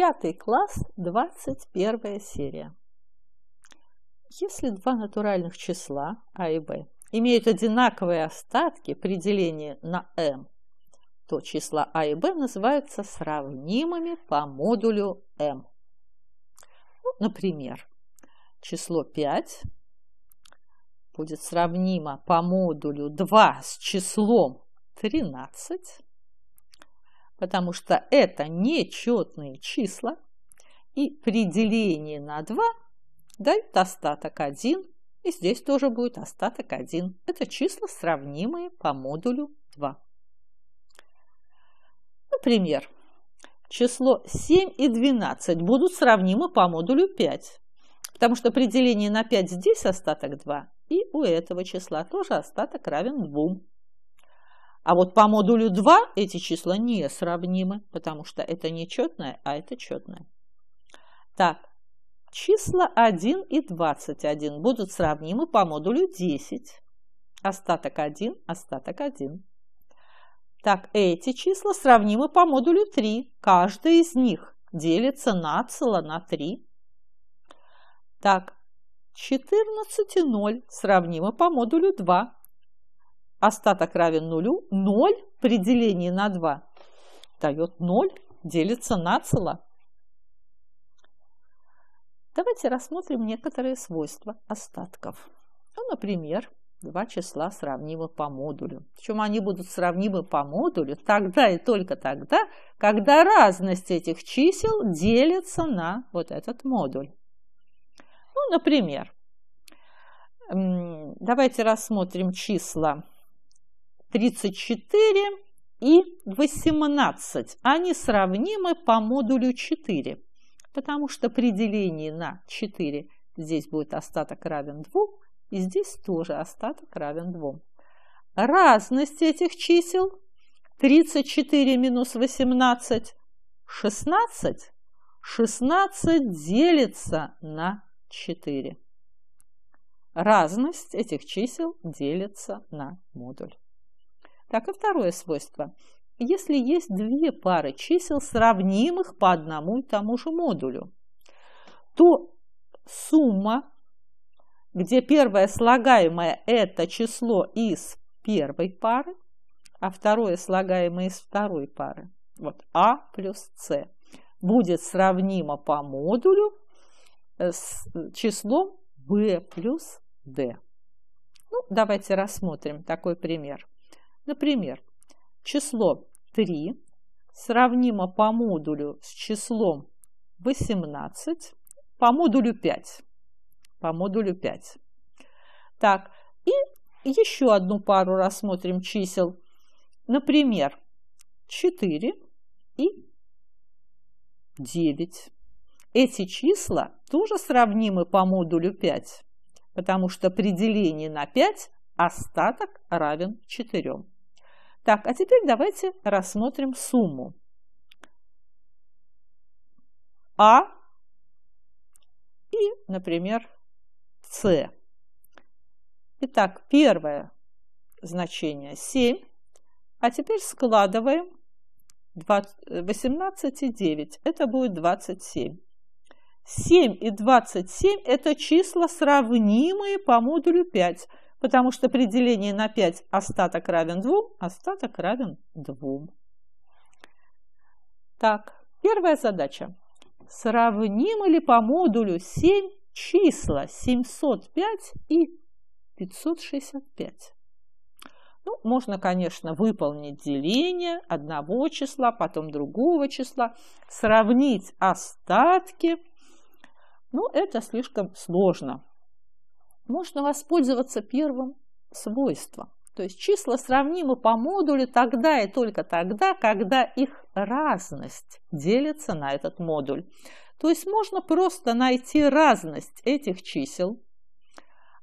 Пятый класс, 21 серия. Если два натуральных числа А и Б имеют одинаковые остатки при делении на m, то числа А и Б называются сравнимыми по модулю m. Ну, например, число 5 будет сравнимо по модулю 2 с числом 13, потому что это нечетные числа, и при делении на 2 дают остаток 1, и здесь тоже будет остаток 1. Это числа, сравнимые по модулю 2. Например, число 7 и 12 будут сравнимы по модулю 5, потому что при делении на 5 здесь остаток 2, и у этого числа тоже остаток равен 2. А вот по модулю 2 эти числа не сравнимы, потому что это не четное, а это четное. Так, числа 1 и 21 будут сравнимы по модулю 10. Остаток 1, остаток 1. Так, эти числа сравнимы по модулю 3. Каждый из них делится нацело на 3. Так, 14 и 0 сравнимы по модулю 2 остаток равен нулю, 0 при делении на 2 дает 0, делится на цело. Давайте рассмотрим некоторые свойства остатков. Ну, например, два числа сравнимы по модулю. Причем они будут сравнимы по модулю тогда и только тогда, когда разность этих чисел делится на вот этот модуль. Ну, например, давайте рассмотрим числа 34 и 18. Они сравнимы по модулю 4, потому что при делении на 4 здесь будет остаток равен 2, и здесь тоже остаток равен 2. Разность этих чисел 34 минус 18 – 16. 16 делится на 4. Разность этих чисел делится на модуль так и второе свойство. Если есть две пары чисел, сравнимых по одному и тому же модулю, то сумма, где первое слагаемое – это число из первой пары, а второе слагаемое из второй пары, вот А плюс С, будет сравнимо по модулю э, с числом b плюс d. Ну, давайте рассмотрим такой пример. Например, число 3 сравнимо по модулю с числом 18 по модулю 5. По модулю 5. Так, и еще одну пару рассмотрим чисел. Например, 4 и 9. Эти числа тоже сравнимы по модулю 5, потому что при делении на 5 остаток равен 4. Так, а теперь давайте рассмотрим сумму. А и, например, С. Итак, первое значение 7. А теперь складываем 18 и 9. Это будет 27. 7 и 27 – это числа, сравнимые по модулю 5 потому что при делении на 5 остаток равен 2, остаток равен 2. Так, первая задача. Сравним ли по модулю 7 числа 705 и 565? Ну, можно, конечно, выполнить деление одного числа, потом другого числа, сравнить остатки. Но ну, это слишком сложно можно воспользоваться первым свойством. То есть числа сравнимы по модулю тогда и только тогда, когда их разность делится на этот модуль. То есть можно просто найти разность этих чисел.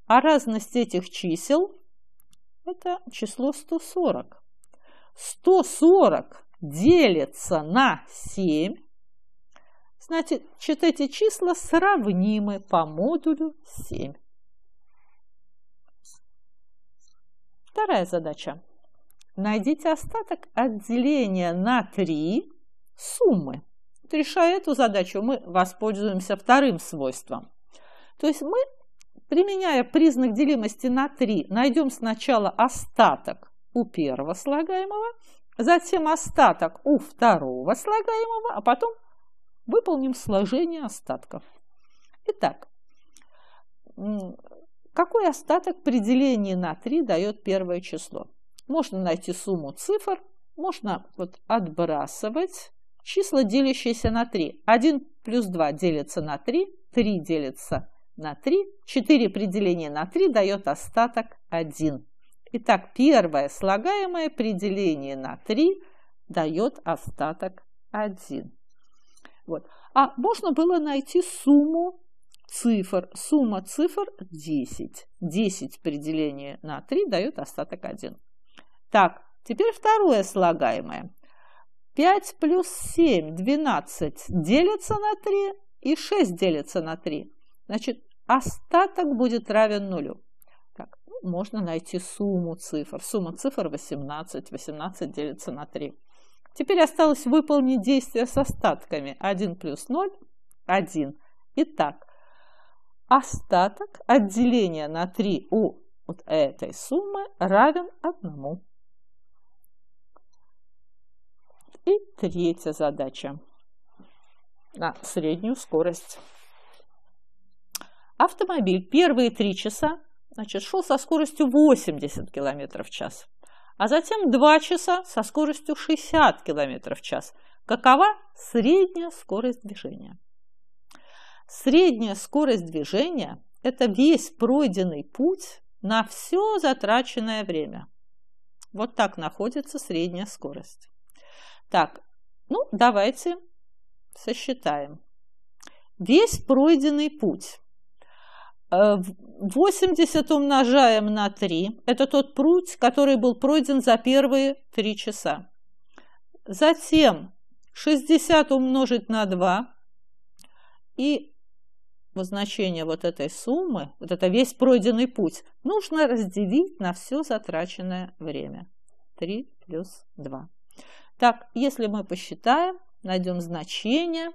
А разность этих чисел – это число 140. 140 делится на 7. Значит, эти числа сравнимы по модулю 7. Вторая задача. Найдите остаток отделения на три суммы. Вот решая эту задачу, мы воспользуемся вторым свойством. То есть мы, применяя признак делимости на 3, найдем сначала остаток у первого слагаемого, затем остаток у второго слагаемого, а потом выполним сложение остатков. Итак, какой остаток при делении на 3 дает первое число? Можно найти сумму цифр, можно вот отбрасывать числа, делящиеся на 3. 1 плюс 2 делится на 3, 3 делится на 3, 4 при делении на 3 дает остаток 1. Итак, первое слагаемое при делении на 3 дает остаток 1. Вот. А можно было найти сумму цифр, сумма цифр 10. 10 при делении на 3 дает остаток 1. Так, теперь второе слагаемое. 5 плюс 7, 12 делится на 3 и 6 делится на 3. Значит, остаток будет равен нулю. Так, ну, можно найти сумму цифр. Сумма цифр 18, 18 делится на 3. Теперь осталось выполнить действие с остатками. 1 плюс 0, 1. Итак, Остаток от деления на 3 у вот этой суммы равен 1. И третья задача на среднюю скорость. Автомобиль первые три часа значит, шел со скоростью 80 км в час, а затем два часа со скоростью 60 км в час. Какова средняя скорость движения? Средняя скорость движения – это весь пройденный путь на все затраченное время. Вот так находится средняя скорость. Так, ну давайте сосчитаем. Весь пройденный путь. 80 э, умножаем на 3. Это тот путь, который был пройден за первые 3 часа. Затем 60 умножить на 2 и Возначение вот этой суммы, вот это весь пройденный путь, нужно разделить на все затраченное время. 3 плюс 2. Так, если мы посчитаем, найдем значение,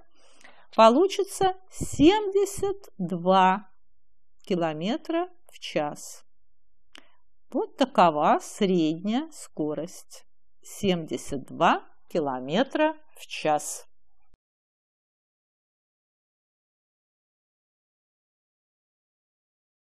получится 72 километра в час. Вот такова средняя скорость. 72 километра в час.